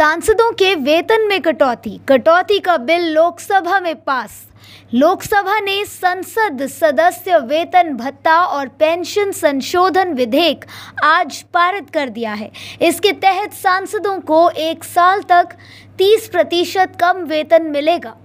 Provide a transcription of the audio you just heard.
सांसदों के वेतन में कटौती कटौती का बिल लोकसभा में पास लोकसभा ने संसद सदस्य वेतन भत्ता और पेंशन संशोधन विधेयक आज पारित कर दिया है इसके तहत सांसदों को एक साल तक 30 प्रतिशत कम वेतन मिलेगा